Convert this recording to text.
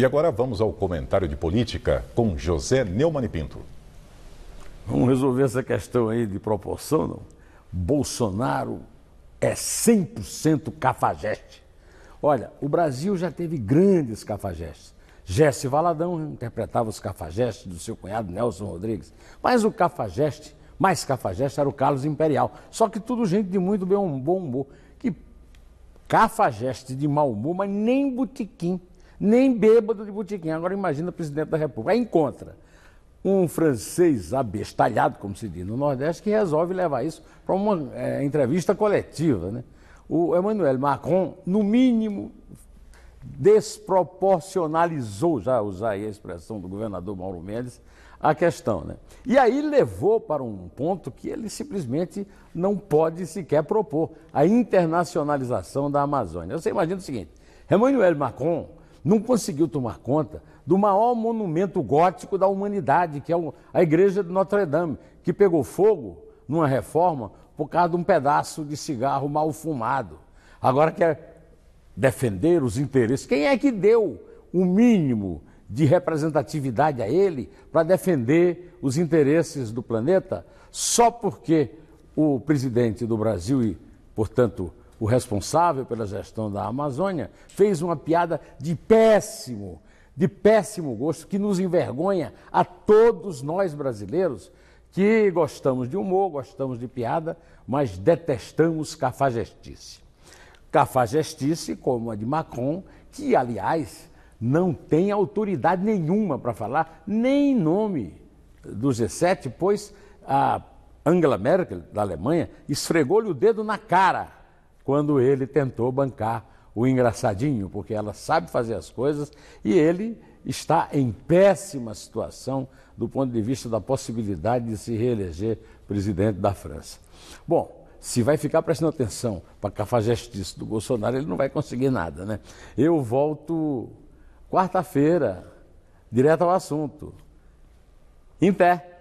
E agora vamos ao comentário de política com José Neumann Pinto. Vamos resolver essa questão aí de proporção, não? Bolsonaro é 100% cafajeste. Olha, o Brasil já teve grandes cafajestes. Jesse Valadão interpretava os cafajestes do seu cunhado Nelson Rodrigues. Mas o cafajeste, mais cafajeste, era o Carlos Imperial. Só que tudo gente de muito bem, um bom humor. Que cafajeste de mau humor, mas nem botequim nem bêbado de botiquim. Agora imagina o presidente da República. Aí encontra um francês abestalhado, como se diz no Nordeste, que resolve levar isso para uma é, entrevista coletiva. Né? O Emmanuel Macron, no mínimo, desproporcionalizou, já usar aí a expressão do governador Mauro Mendes, a questão. Né? E aí levou para um ponto que ele simplesmente não pode sequer propor, a internacionalização da Amazônia. Você imagina o seguinte, Emmanuel Macron não conseguiu tomar conta do maior monumento gótico da humanidade, que é a Igreja de Notre Dame, que pegou fogo numa reforma por causa de um pedaço de cigarro mal fumado. Agora quer defender os interesses. Quem é que deu o mínimo de representatividade a ele para defender os interesses do planeta só porque o presidente do Brasil e, portanto, o responsável pela gestão da Amazônia, fez uma piada de péssimo, de péssimo gosto, que nos envergonha a todos nós brasileiros que gostamos de humor, gostamos de piada, mas detestamos cafajestice. Cafajestice, como a de Macron, que, aliás, não tem autoridade nenhuma para falar, nem em nome do G7, pois a Angela Merkel, da Alemanha, esfregou-lhe o dedo na cara quando ele tentou bancar o engraçadinho, porque ela sabe fazer as coisas e ele está em péssima situação do ponto de vista da possibilidade de se reeleger presidente da França. Bom, se vai ficar prestando atenção para disso do Bolsonaro, ele não vai conseguir nada, né? Eu volto quarta-feira, direto ao assunto. Em pé.